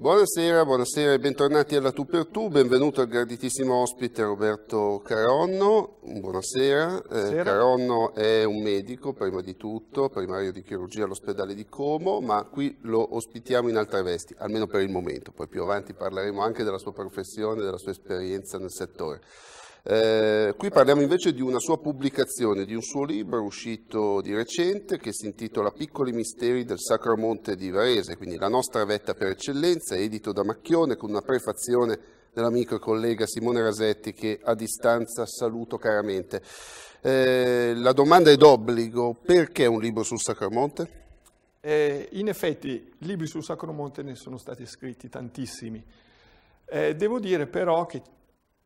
Buonasera, buonasera e bentornati alla Tu per Tu, benvenuto al graditissimo ospite Roberto Caronno, buonasera, Eh, Caronno è un medico prima di tutto, primario di chirurgia all'ospedale di Como, ma qui lo ospitiamo in altre vesti, almeno per il momento, poi più avanti parleremo anche della sua professione, e della sua esperienza nel settore. Eh, qui parliamo invece di una sua pubblicazione, di un suo libro uscito di recente che si intitola Piccoli misteri del Sacro Monte di Varese, quindi la nostra vetta per eccellenza, edito da Macchione con una prefazione dell'amico e collega Simone Rasetti che a distanza saluto caramente. Eh, la domanda è d'obbligo, perché un libro sul Sacro Monte? Eh, in effetti libri sul Sacro Monte ne sono stati scritti tantissimi. Eh, devo dire però che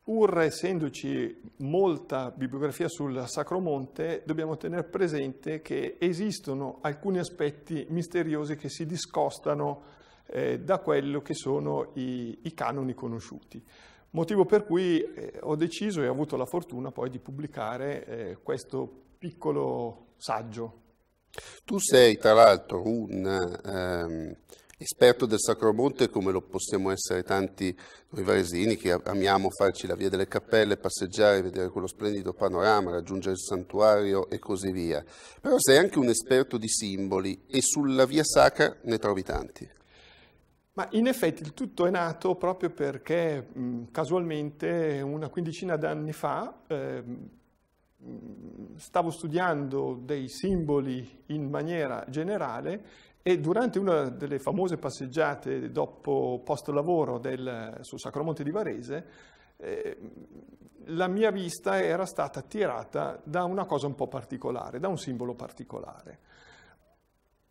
Pur essendoci molta bibliografia sul Sacro Monte, dobbiamo tenere presente che esistono alcuni aspetti misteriosi che si discostano eh, da quello che sono i, i, canoni conosciuti. Motivo per cui eh, ho deciso e ho avuto la fortuna poi di pubblicare eh, questo piccolo saggio. Tu sei tra l'altro un... Um esperto del Sacro Monte come lo possiamo essere tanti noi varesini che amiamo farci la via delle cappelle, passeggiare, vedere quello splendido panorama, raggiungere il santuario e così via. Però sei anche un esperto di simboli e sulla via sacra ne trovi tanti. Ma in effetti il tutto è nato proprio perché casualmente una quindicina d'anni fa eh, stavo studiando dei simboli in maniera generale e durante una delle famose passeggiate dopo post lavoro del, sul Sacro Monte di Varese, eh, la mia vista era stata attirata da una cosa un po' particolare, da un simbolo particolare.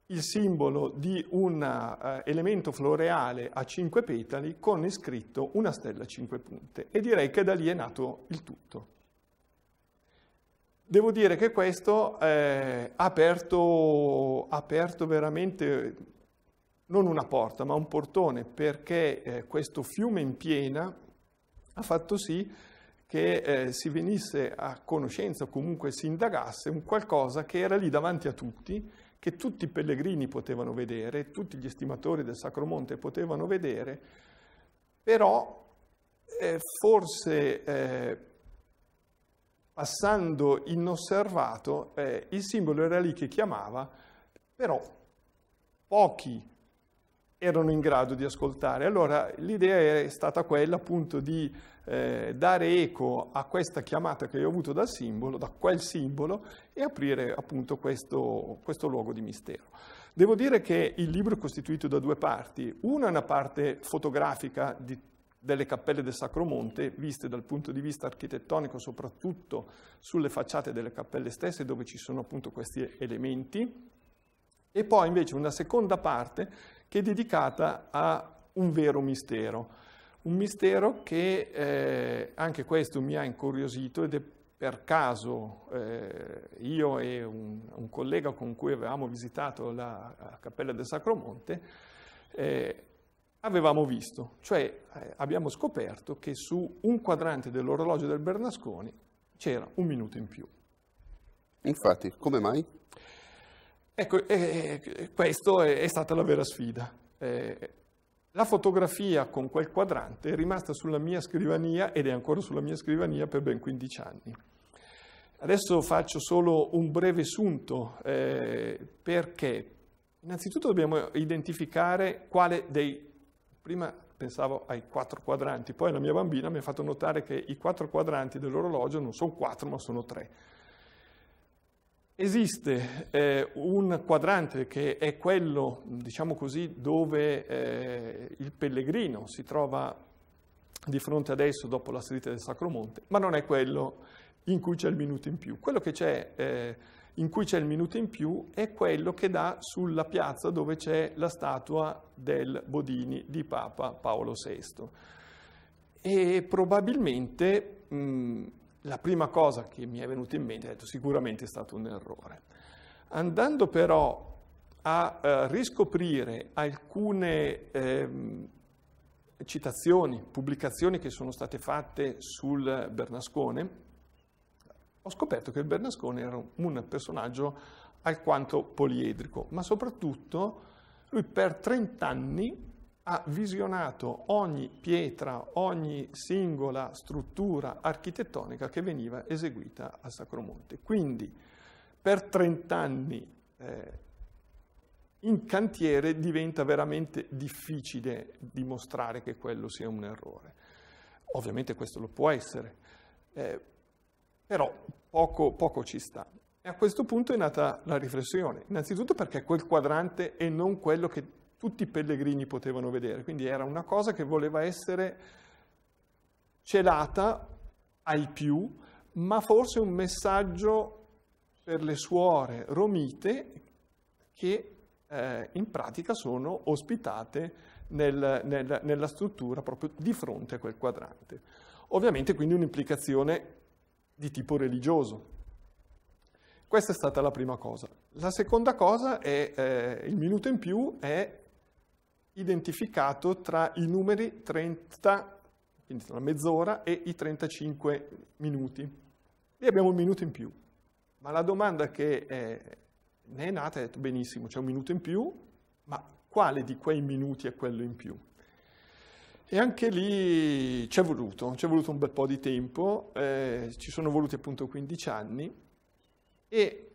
Il simbolo di un eh, elemento floreale a cinque petali con iscritto una stella a cinque punte. E direi che da lì è nato il tutto. Devo dire che questo eh, ha, aperto, aperto veramente non una porta, ma un portone, perché eh, questo fiume in piena ha fatto sì che eh, si venisse a conoscenza, o comunque si indagasse, un qualcosa che era lì davanti a tutti, che tutti i pellegrini potevano vedere, tutti gli estimatori del Sacro Monte potevano vedere, però eh, forse passando inosservato, eh, il simbolo era lì che chiamava, però pochi erano in grado di ascoltare. Allora l'idea è stata quella appunto di eh, dare eco a questa chiamata che ho avuto dal simbolo, da quel simbolo, e aprire appunto questo, questo luogo di mistero. Devo dire che il libro è costituito da due parti. Una è una parte fotografica di delle cappelle del Sacromonte, viste dal punto di vista architettonico, soprattutto sulle facciate delle cappelle stesse, dove ci sono appunto questi elementi, e poi invece una seconda parte che è dedicata a un vero mistero, un mistero che eh, anche questo mi ha incuriosito ed è per caso eh, io e un, un, collega con cui avevamo visitato la, la cappella del Sacromonte, eh, avevamo visto, cioè eh, abbiamo scoperto che su un quadrante dell'orologio del Bernasconi c'era un minuto in più. Infatti, come mai? Ecco, eh, eh questa è, è, stata la vera sfida. Eh, la fotografia con quel quadrante è rimasta sulla mia scrivania ed è ancora sulla mia scrivania per ben 15 anni. Adesso faccio solo un breve sunto eh, perché innanzitutto dobbiamo identificare quale dei Prima pensavo ai quattro quadranti, poi la mia bambina mi ha fatto notare che i quattro quadranti dell'orologio non sono quattro ma sono tre. Esiste eh, un quadrante che è quello, diciamo così, dove eh, il pellegrino si trova di fronte adesso dopo la salita del Sacro Monte, ma non è quello in cui c'è il minuto in più. Quello che c'è eh, in cui c'è il minuto in più è quello che dà sulla piazza dove c'è la statua del Bodini di Papa Paolo VI. E probabilmente mh, mm, la prima cosa che mi è venuta in mente è detto sicuramente è stato un errore. Andando però a eh, riscoprire alcune ehm, citazioni, pubblicazioni che sono state fatte sul Bernascone, ho scoperto che Bernasconi era un personaggio alquanto poliedrico, ma soprattutto lui per 30 anni ha visionato ogni pietra, ogni singola struttura architettonica che veniva eseguita a Sacromonte. Quindi per 30 anni eh, in cantiere diventa veramente difficile dimostrare che quello sia un errore. Ovviamente questo lo può essere, eh, però poco, poco ci sta. E a questo punto è nata la riflessione, innanzitutto perché quel quadrante è non quello che tutti i pellegrini potevano vedere, quindi era una cosa che voleva essere celata al più, ma forse un messaggio per le suore romite che eh, in pratica sono ospitate nel, nel, nella struttura proprio di fronte a quel quadrante. Ovviamente quindi un'implicazione di tipo religioso. Questa è stata la prima cosa. La seconda cosa è, eh, il minuto in più è identificato tra i numeri 30, quindi tra la mezz'ora e i 35 minuti. Lì abbiamo un minuto in più, ma la domanda che è, eh, ne è nata è benissimo, c'è un minuto in più, ma quale di quei minuti è quello in più? E anche lì ci è voluto, ci è voluto un bel po' di tempo, eh, ci sono voluti appunto 15 anni e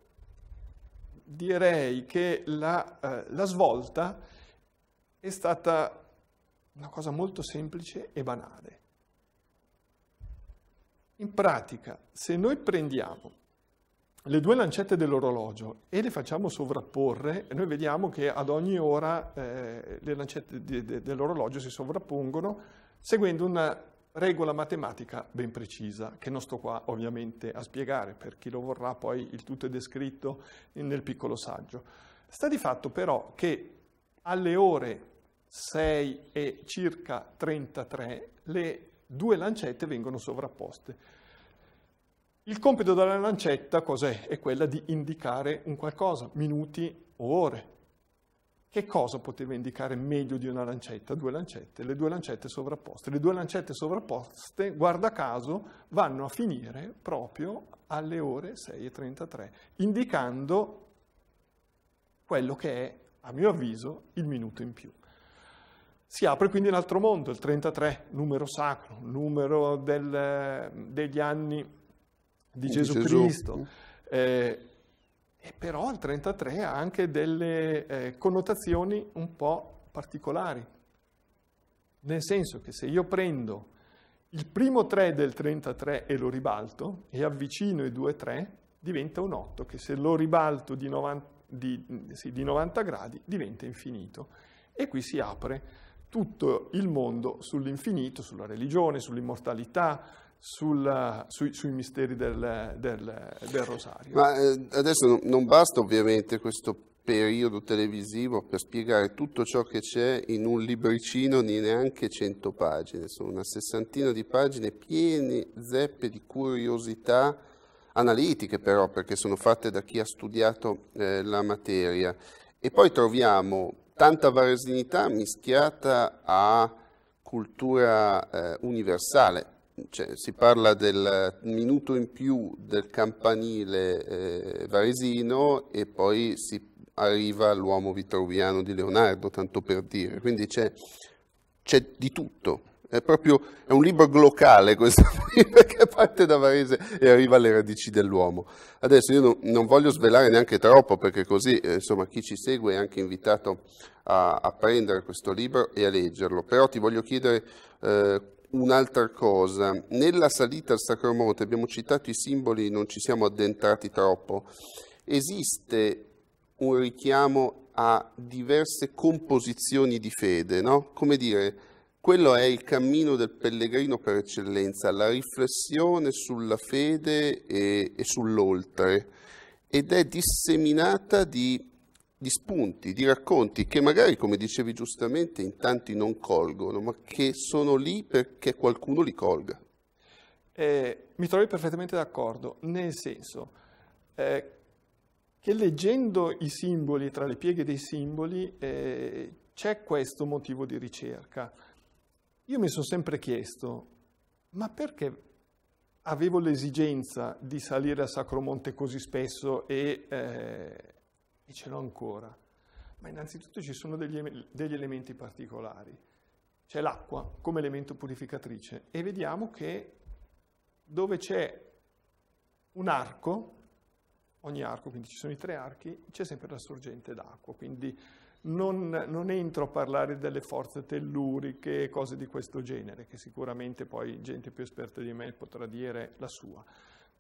direi che la, eh, la svolta è stata una cosa molto semplice e banale. In pratica, se noi prendiamo le due lancette dell'orologio e le facciamo sovrapporre, e noi vediamo che ad ogni ora eh, le lancette de, de, dell'orologio si sovrappongono seguendo una regola matematica ben precisa, che non sto qua ovviamente a spiegare, per chi lo vorrà poi il tutto è descritto nel piccolo saggio. Sta di fatto però che alle ore 6 e circa 33 le due lancette vengono sovrapposte. Il compito della lancetta cos'è? È quella di indicare un qualcosa, minuti o ore. Che cosa poteva indicare meglio di una lancetta? Due lancette, le due lancette sovrapposte. Le due lancette sovrapposte, guarda caso, vanno a finire proprio alle ore 6.33, indicando quello che è, a mio avviso, il minuto in più. Si apre quindi un altro mondo, il 33, numero sacro, numero del, degli anni di Gesù, di Gesù. Cristo. Eh, e però il 33 ha anche delle eh, connotazioni un po' particolari, nel senso che se io prendo il primo 3 del 33 e lo ribalto e avvicino i due 3, diventa un 8 che se lo ribalto di 90, di, sì, di 90 gradi diventa infinito. E qui si apre tutto il mondo sull'infinito, sulla religione, sull'immortalità, sulla, sui, sui, misteri del, del, del Rosario. Ma eh, adesso non basta ovviamente questo periodo televisivo per spiegare tutto ciò che c'è in un libricino di neanche 100 pagine, sono una sessantina di pagine piene zeppe di curiosità analitiche però, perché sono fatte da chi ha studiato eh, la materia. E poi troviamo tanta varesinità mischiata a cultura eh, universale, cioè, si parla del minuto in più del campanile eh, varesino e poi si arriva all'uomo vitruviano di Leonardo, tanto per dire, quindi c'è, di tutto. È proprio è un libro glocale questo perché parte da Varese e arriva alle radici dell'uomo. Adesso io no, non voglio svelare neanche troppo perché così eh, insomma, chi ci segue è anche invitato a, a, prendere questo libro e a leggerlo, però ti voglio chiedere eh, un'altra cosa. Nella salita al Sacro Monte, abbiamo citato i simboli, non ci siamo addentrati troppo. Esiste un richiamo a diverse composizioni di fede, no? Come dire, quello è il cammino del pellegrino per eccellenza, la riflessione sulla fede e, e sull'oltre ed è disseminata di di spunti, di racconti che magari, come dicevi giustamente, in tanti non colgono, ma che sono lì perché qualcuno li colga. Eh, mi trovi perfettamente d'accordo, nel senso eh, che leggendo i simboli, tra le pieghe dei simboli, eh, c'è questo motivo di ricerca. Io mi sono sempre chiesto, ma perché avevo l'esigenza di salire a Sacromonte così spesso e eh, e ce l'ho ancora, ma innanzitutto ci sono degli, degli elementi particolari. C'è l'acqua come elemento purificatrice e vediamo che dove c'è un arco, ogni arco, quindi ci sono i tre archi, c'è sempre la sorgente d'acqua, quindi non, non, entro a parlare delle forze telluriche e cose di questo genere, che sicuramente poi gente più esperta di me potrà dire la sua.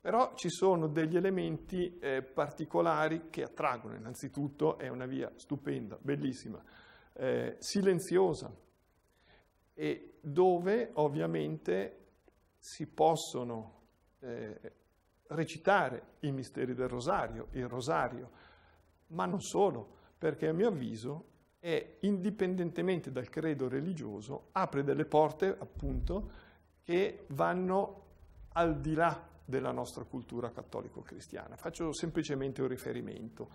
Però ci sono degli elementi eh, particolari che attraggono, innanzitutto è una via stupenda, bellissima, eh, silenziosa e dove ovviamente si possono eh, recitare i misteri del rosario, il rosario, ma non solo, perché a mio avviso è indipendentemente dal credo religioso apre delle porte appunto che vanno al di là della nostra cultura cattolico-cristiana. Faccio semplicemente un riferimento.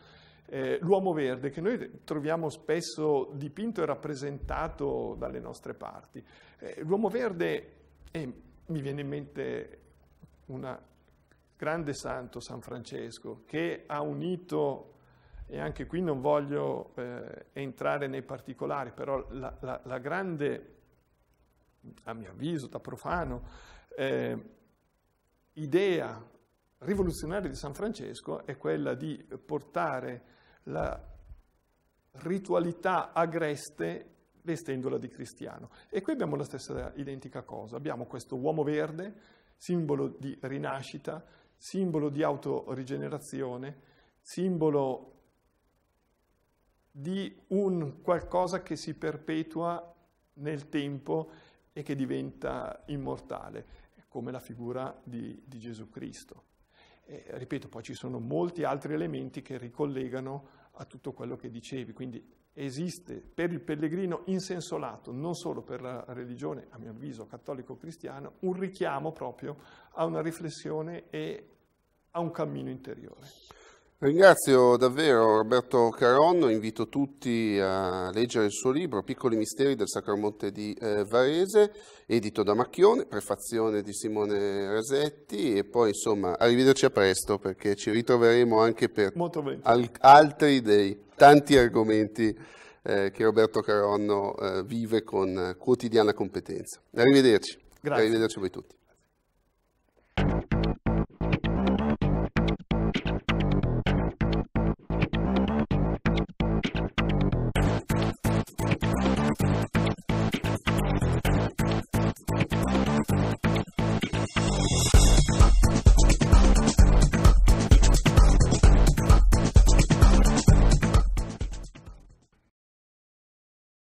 Eh, l'uomo verde, che noi troviamo spesso dipinto e rappresentato dalle nostre parti, eh, l'uomo verde, eh, mi viene in mente un grande santo, San Francesco, che ha unito e anche qui non voglio eh, entrare nei particolari, però la, la, la grande, a mio avviso, da profano, eh, idea rivoluzionaria di San Francesco è quella di portare la ritualità agreste vestendola di cristiano. E qui abbiamo la stessa identica cosa, abbiamo questo uomo verde, simbolo di rinascita, simbolo di autorigenerazione, simbolo di un qualcosa che si perpetua nel tempo e che diventa immortale come la figura di, di Gesù Cristo. E, ripeto, poi ci sono molti altri elementi che ricollegano a tutto quello che dicevi, quindi esiste per il pellegrino in senso lato, non solo per la religione, a mio avviso, cattolico-cristiana, un richiamo proprio a una riflessione e a un cammino interiore. Ringrazio davvero Roberto Caronno, invito tutti a leggere il suo libro Piccoli misteri del Sacromonte di eh, Varese, edito da Macchione, prefazione di Simone Rasetti e poi insomma arrivederci a presto perché ci ritroveremo anche per al altri dei tanti argomenti eh, che Roberto Caronno eh, vive con quotidiana competenza. Arrivederci. Grazie. Arrivederci a voi tutti.